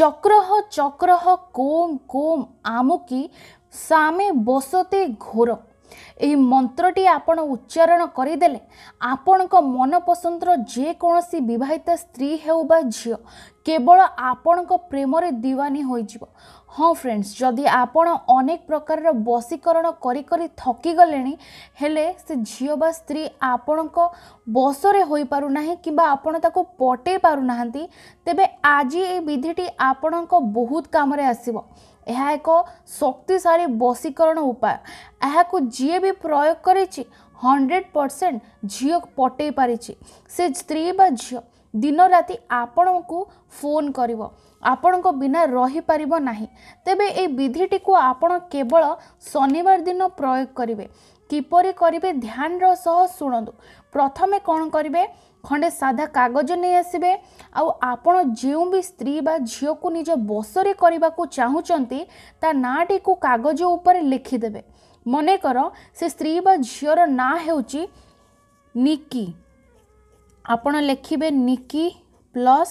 চক্রহ চক্রহ কোম কোম আমুকি সামে বসতে ঘোরক ଏହି ମନ୍ତ୍ରଟି ଆପଣ ଉଚ୍ଚାରଣ କରିଦେଲେ ଆପଣଙ୍କ ମନପସନ୍ଦର ଯେକୌଣସି ବିବାହିତ ସ୍ତ୍ରୀ ହେଉ ବା ଝିଅ କେବଳ ଆପଣଙ୍କ ପ୍ରେମରେ ଦିୱାନୀ ହୋଇଯିବ ହଁ ଫ୍ରେଣ୍ଡସ୍ ଯଦି ଆପଣ ଅନେକ ପ୍ରକାରର ବଶୀକରଣ କରି କରି ଥକିଗଲେଣି ହେଲେ ସେ ଝିଅ ବା ସ୍ତ୍ରୀ ଆପଣଙ୍କ ବଶରେ ହୋଇପାରୁନାହିଁ କିମ୍ବା ଆପଣ ତାକୁ ପଟେଇ ପାରୁନାହାନ୍ତି ତେବେ ଆଜି ଏଇ ବିଧିଟି ଆପଣଙ୍କ ବହୁତ କାମରେ ଆସିବ ଏହା ଏକ ଶକ୍ତିଶାଳୀ ବଶୀକରଣ ଉପାୟ ଏହାକୁ ଯିଏ ବି ପ୍ରୟୋଗ କରିଛି ହଣ୍ଡ୍ରେଡ଼ ପରସେଣ୍ଟ ଝିଅ ପଟେଇ ପାରିଛି ସେ ସ୍ତ୍ରୀ ବା ଝିଅ ଦିନରାତି ଆପଣଙ୍କୁ ଫୋନ୍ କରିବ ଆପଣଙ୍କ ବିନା ରହିପାରିବ ନାହିଁ ତେବେ ଏହି ବିଧିଟିକୁ ଆପଣ କେବଳ ଶନିବାର ଦିନ ପ୍ରୟୋଗ କରିବେ কিপরি করবে ধ্যানর সহ শুণতু প্রথমে কোণ করবে খণ্ডে সাদা কাগজ নিয়ে আসবে আপন যেউ বি স্ত্রী বা ঝিউকু নিজ বসরে করা চাহুচন্তি তা নাটি কু কাগজ উপরে লিখিদেবে মনে কর সে স্ত্রী বা ঝিওর না হেউচি নিকি আপন লিখিবে নিকি প্লস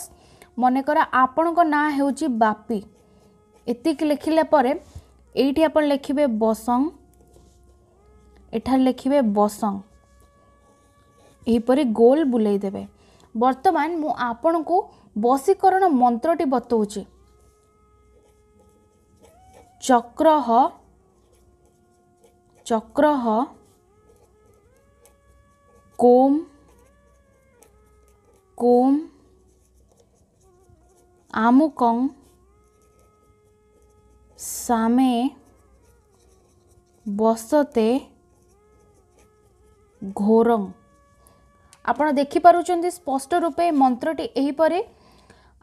মনে কর আপনার না হেউচি বাপি এতিক লিখিলা পরে এইটি আপন লিখিবে বসং এখানে লেখিবে বসং ଏହିପରି ଗୋଲ ବୁଲେଇ ଦେବେ ବର୍ତ୍ତମାନ ମୁଁ ଆପଣଙ୍କୁ ବଶୀକରଣ ମନ୍ତ୍ରଟି ବତଉଛି ଚକ୍ରହ ଚକ୍ରହ କୋମ୍ କୋମ୍ আমুকং সামে বসতে ଘୋରଂ ଆପଣ ଦେଖିପାରୁଛନ୍ତି ସ୍ପଷ୍ଟ ରୂପେ ମନ୍ତ୍ରଟି ଏହିପରି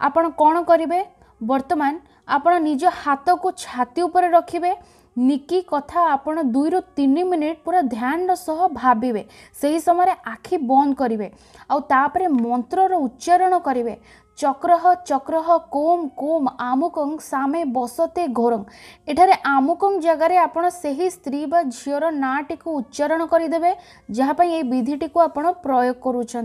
ଆପଣ କ'ଣ କରିବେ ବର୍ତ୍ତମାନ ଆପଣ ନିଜ ହାତକୁ ଛାତି ଉପରେ ରଖିବେ ନିକି କଥା ଆପଣ ଦୁଇରୁ ତିନି ମିନିଟ୍ ପୁରା ଧ୍ୟାନର ସହ ଭାବିବେ ସେହି ସମୟରେ ଆଖି ବନ୍ଦ କରିବେ ଆଉ ତାପରେ ମନ୍ତ୍ରର ଉଚ୍ଚାରଣ କରିବେ চক্রহ চক্রহ কোম কোম আমুকং সামে বসতে ঘোরং এখানে আমুকং জায়গায় আপনার সেই স্ত্রী বা ঝিওর নাটি উচ্চারণ করে দেবে যাহাপাই এই বিধিটি আপনার প্রয়োগ করছেন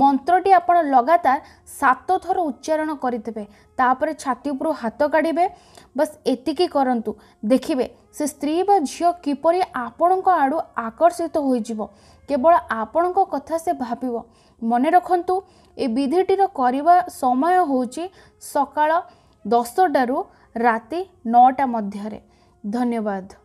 মন্ত্রটি আপনার লগাতার সাত থর উচ্চারণ করে দেবে তাপরে ছাতি উপর হাত কাড়বে বস এতিকি করতু দেখবে ସେ ସ୍ତ୍ରୀ ବା ଝିଅ କିପରି ଆପଣଙ୍କ ଆଡ଼ୁ ଆକର୍ଷିତ ହୋଇଯିବ କେବଳ ଆପଣଙ୍କ କଥା ସେ ଭାବିବ ମନେ ରଖନ୍ତୁ ଏ ବିଧିଟିର କରିବା ସମୟ ହେଉଛି ସକାଳ ଦଶଟାରୁ ରାତି ନଅଟା ମଧ୍ୟରେ ଧନ୍ୟବାଦ